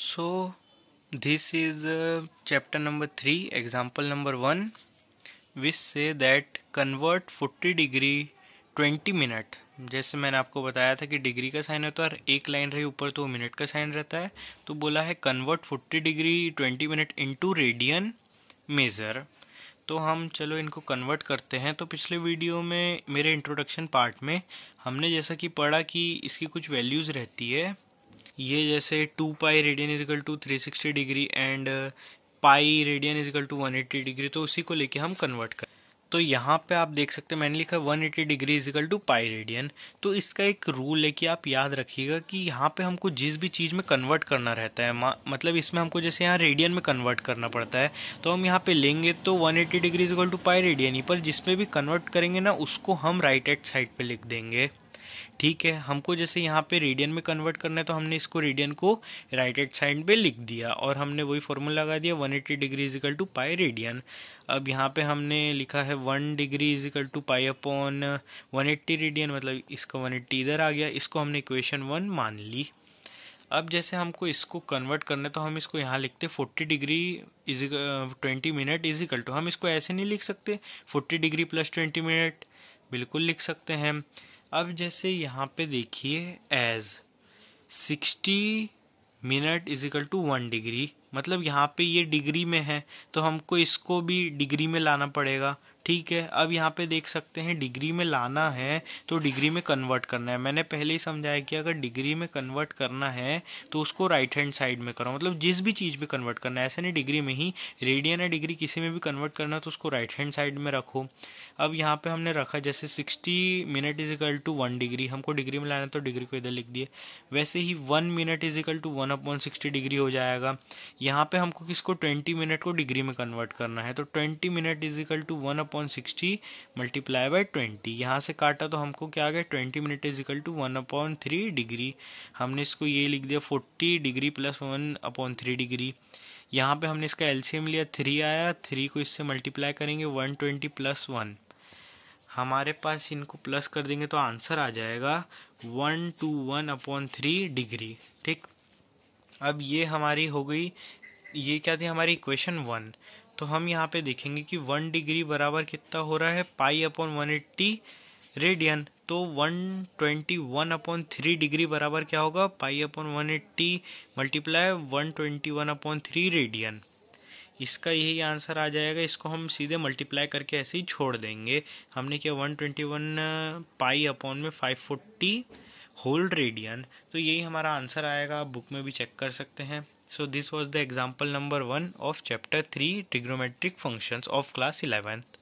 so this is chapter number three example number one 1 से that convert forty degree twenty minute जैसे मैंने आपको बताया था कि डिग्री का साइन होता है और एक लाइन रही ऊपर तो मिनट का साइन रहता है तो बोला है convert forty degree twenty minute into radian measure तो हम चलो इनको कन्वर्ट करते हैं तो पिछले वीडियो में मेरे इंट्रोडक्शन पार्ट में हमने जैसा कि पढ़ा कि इसकी कुछ वैल्यूज़ रहती है ये जैसे two pi radian equal to three sixty degree and pi radian equal to one eighty degree तो उसी को लेके हम कन्वर्ट करें तो यहाँ पे आप देख सकते हैं मैंने लिखा one eighty degree equal to pi radian तो इसका एक रूल है कि आप याद रखिएगा कि यहाँ पे हमको जिस भी चीज़ में कन्वर्ट करना रहता है मतलब इसमें हमको जैसे यहाँ रेडियन में कन्वर्ट करना पड़ता है तो हम यहाँ पे लेंगे तो one eighty degree equal to pi radian ही पर जिसमें भी कन्वर्ट करेंगे ना उसको हम राइट एट साइड पर लिख देंगे ठीक है हमको जैसे यहाँ पे रेडियन में कन्वर्ट करना है तो हमने इसको रेडियन को राइट एड साइड पे लिख दिया और हमने वही फॉर्मूला लगा दिया one eighty degree equal to pi radian अब यहाँ पे हमने लिखा है one degree equal to pi upon one eighty radian मतलब इसका वन एट्टी इधर आ गया इसको हमने इक्वेशन वन मान ली अब जैसे हमको इसको कन्वर्ट करना है तो हम इसको यहाँ लिखते forty degree is twenty minute is equal to हम इसको ऐसे नहीं लिख सकते forty degree plus twenty minute बिल्कुल लिख सकते हैं अब जैसे यहाँ पे देखिए as sixty minute is equal to one degree मतलब यहाँ पे ये डिग्री में है तो हमको इसको भी डिग्री में लाना पड़ेगा ठीक है अब यहाँ पे देख सकते हैं डिग्री में लाना है तो डिग्री में कन्वर्ट करना है मैंने पहले ही समझाया कि अगर डिग्री में कन्वर्ट करना है तो उसको राइट हैंड साइड में करो मतलब जिस भी चीज़ पे कन्वर्ट करना है ऐसे नहीं डिग्री में ही रेडियन या डिग्री किसी में भी कन्वर्ट करना है तो उसको राइट हैंड साइड में रखो अब यहाँ पर हमने रखा जैसे sixty minute is equal to one degree हमको डिग्री में लाना तो डिग्री को इधर लिख दिए वैसे ही one minute is equal to one upon sixty degree हो जाएगा यहाँ पे हमको किसको 20 मिनट को डिग्री में कन्वर्ट करना है तो 20 minute is equal to one upon sixty multiply by twenty यहाँ से काटा तो हमको क्या आ गया 20 minute is equal to one upon three degree हमने इसको ये लिख दिया 40 degree plus one upon three degree यहाँ पे हमने इसका एलसीएम लिया थ्री आया थ्री को इससे मल्टीप्लाई करेंगे वन ट्वेंटी प्लस वन हमारे पास इनको प्लस कर देंगे तो आंसर आ जाएगा one two one upon three degree ठीक अब ये हमारी हो गई ये क्या थी हमारी इक्वेशन वन तो हम यहाँ पे देखेंगे कि वन डिग्री बराबर कितना हो रहा है pi upon one eighty radian तो one twenty one upon three degree बराबर क्या होगा pi upon one eighty multiply one twenty one upon three radian इसका यही आंसर आ जाएगा इसको हम सीधे मल्टीप्लाई करके ऐसे ही छोड़ देंगे हमने किया one twenty one pi upon में फाइव फोर्टी होल्ड रेडियन तो यही हमारा आंसर आएगा आप बुक में भी चेक कर सकते हैं so this was the example number one of chapter three trigonometric function of class eleventh